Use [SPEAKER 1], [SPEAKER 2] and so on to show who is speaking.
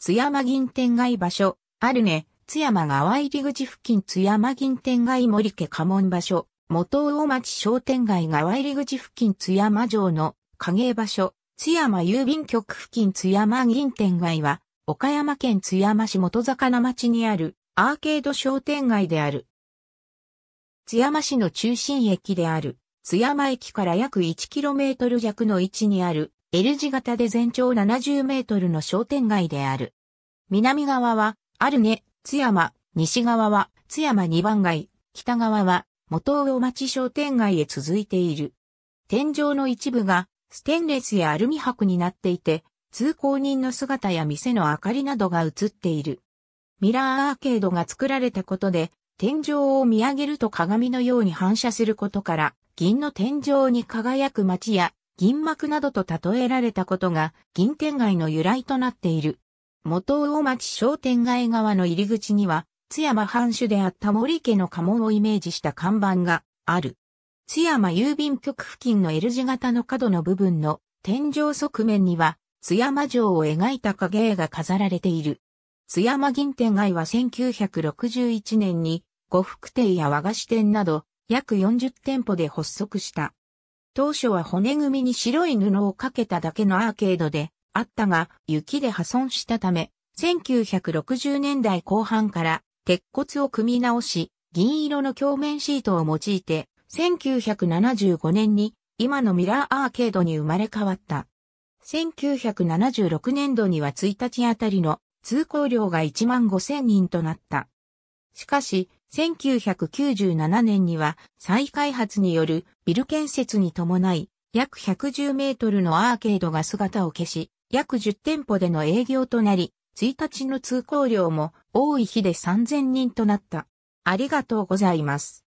[SPEAKER 1] 津山銀天街場所、あるね、津山川入口付近津山銀天街森家家門場所、元大町商店街川入口付近津山城の影場所、津山郵便局付近津山銀天街は、岡山県津山市元魚町にあるアーケード商店街である。津山市の中心駅である津山駅から約 1km 弱の位置にある L 字型で全長70メートルの商店街である。南側は、アルネ、津山、西側は、津山二番街、北側は、元大町商店街へ続いている。天井の一部が、ステンレスやアルミ箔になっていて、通行人の姿や店の明かりなどが映っている。ミラーアーケードが作られたことで、天井を見上げると鏡のように反射することから、銀の天井に輝く街や銀幕などと例えられたことが銀天街の由来となっている。元大町商店街側の入り口には、津山藩主であった森家の家紋をイメージした看板がある。津山郵便局付近の L 字型の角の部分の天井側面には津山城を描いた影絵が飾られている。津山銀天街は1961年に呉服店や和菓子店など約40店舗で発足した。当初は骨組みに白い布をかけただけのアーケードであったが、雪で破損したため、1960年代後半から鉄骨を組み直し、銀色の鏡面シートを用いて、1975年に今のミラーアーケードに生まれ変わった。1976年度には1日あたりの通行量が1万5千人となった。しかし、1997年には再開発によるビル建設に伴い約110メートルのアーケードが姿を消し、約10店舗での営業となり、1日の通行量も多い日で3000人となった。ありがとうございます。